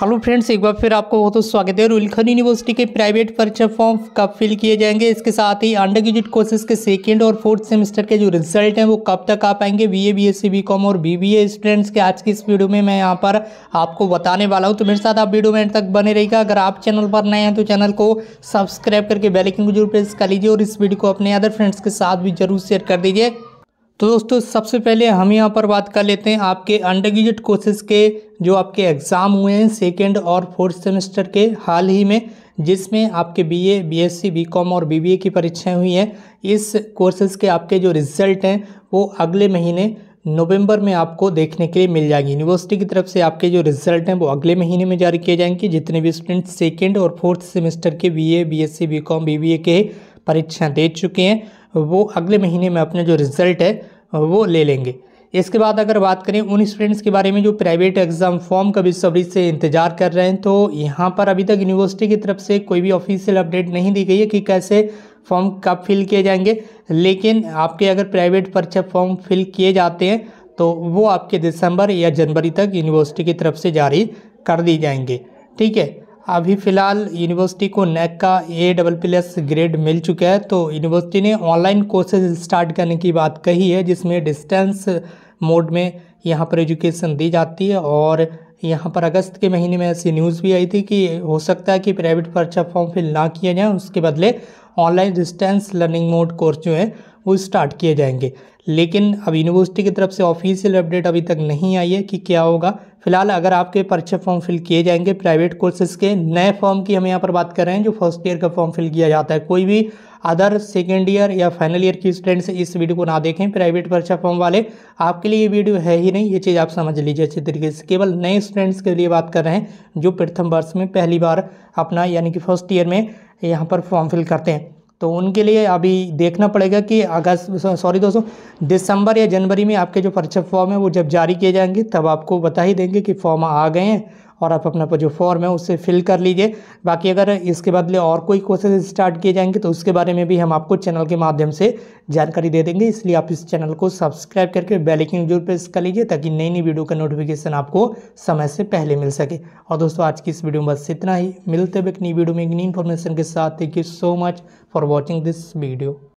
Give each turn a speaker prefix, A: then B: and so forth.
A: hello friends एक बार फिर आपको बहुत तो स्वागत है रुलखन यूनिवर्सिटी के प्राइवेट परीक्षा फॉर्म कब फिल किए जाएंगे इसके साथ ही अंडर ग्रेजुएट कोर्सेज के सेकेंड और फोर्थ सेमेस्टर के जो रिजल्ट हैं वो कब तक आ पाएंगे बीए बीएससी बीकॉम और बीबीए स्टूडेंट्स के आज की इस वीडियो में मैं यहाँ पर आपको बताने वाला हूँ तो मेरे साथ आप वीडियो में तक बने रहेगा अगर आप चैनल पर नए हैं तो चैनल को सब्सक्राइब करके बेलकिन को जरूर प्रेस कर लीजिए और इस वीडियो को अपने अदर फ्रेंड्स के साथ भी जरूर शेयर कर दीजिए तो दोस्तों सबसे पहले हम यहाँ पर बात कर लेते हैं आपके अंडर ग्रेजुएट कोर्सेज के जो आपके एग्ज़ाम हुए हैं सेकेंड और फोर्थ सेमेस्टर के हाल ही में जिसमें आपके बीए, बीएससी, बीकॉम और बीबीए की परीक्षाएं हुई हैं इस कोर्सेज़ के आपके जो रिज़ल्ट हैं वो अगले महीने नवंबर में आपको देखने के लिए मिल जाएगी यूनिवर्सिटी की तरफ से आपके जो रिजल्ट हैं वो अगले महीने में जारी किए जाएंगे जितने भी स्टूडेंट सेकेंड और फोर्थ सेमेस्टर के कॉम बी बी ए के परीक्षाएँ दे चुके हैं वो अगले महीने में अपना जो रिज़ल्ट है वो ले लेंगे इसके बाद अगर बात करें उन स्टूडेंट्स के बारे में जो प्राइवेट एग्ज़ाम फॉर्म का बेसब्री से इंतज़ार कर रहे हैं तो यहाँ पर अभी तक यूनिवर्सिटी की तरफ से कोई भी ऑफिशियल अपडेट नहीं दी गई है कि कैसे फॉर्म कब फिल किए जाएंगे लेकिन आपके अगर प्राइवेट परीक्षा फॉर्म फिल किए जाते हैं तो वो आपके दिसंबर या जनवरी तक यूनिवर्सिटी की तरफ से जारी कर दी जाएंगे ठीक है अभी फ़िलहाल यूनिवर्सिटी को नैक का ए डबल प्लस ग्रेड मिल चुका है तो यूनिवर्सिटी ने ऑनलाइन कोर्सेज स्टार्ट करने की बात कही है जिसमें डिस्टेंस मोड में यहाँ पर एजुकेशन दी जाती है और यहाँ पर अगस्त के महीने में ऐसी न्यूज़ भी आई थी कि हो सकता है कि प्राइवेट परीक्षा फॉर्म फिल ना किया जाए उसके बदले online distance learning mode course जो है वो स्टार्ट किए जाएंगे लेकिन अब यूनिवर्सिटी की तरफ से ऑफिशियल अपडेट अभी तक नहीं आई है कि क्या होगा फिलहाल अगर आपके पर्चे फॉर्म फिल किए जाएंगे प्राइवेट कोर्सेज के नए फॉर्म की हम यहाँ पर बात कर रहे हैं जो फर्स्ट ईयर का फॉर्म फिल किया जाता है कोई भी अदर सेकेंड ईयर या फाइनल ईयर की स्टूडेंट्स इस वीडियो को ना देखें प्राइवेट परीक्षा फॉर्म वाले आपके लिए ये वीडियो है ही नहीं ये चीज़ आप समझ लीजिए अच्छी तरीके से केवल नए स्टूडेंट्स के लिए बात कर रहे हैं जो प्रथम वर्ष में पहली बार अपना यानी कि फर्स्ट ईयर में यहाँ पर फॉर्म फिल करते हैं तो उनके लिए अभी देखना पड़ेगा कि अगस्त सॉरी दोस्तों दिसंबर या जनवरी में आपके जो परीक्षा फॉर्म है वो जब जारी किए जाएंगे तब आपको बता ही देंगे कि फॉर्म आ गए हैं और आप अपना जो फॉर्म है उसे फिल कर लीजिए बाकी अगर इसके बदले और कोई कोर्सेज स्टार्ट किए जाएंगे तो उसके बारे में भी हम आपको चैनल के माध्यम से जानकारी दे देंगे इसलिए आप इस चैनल को सब्सक्राइब करके बेलाइकिन जरूर प्रेस कर लीजिए ताकि नई नई वीडियो का नोटिफिकेशन आपको समय से पहले मिल सके और दोस्तों आज की इस वीडियो में बस इतना ही मिलते हुए एक नई वीडियो में एक नई इन्फॉर्मेशन के साथ thank you so much for watching this video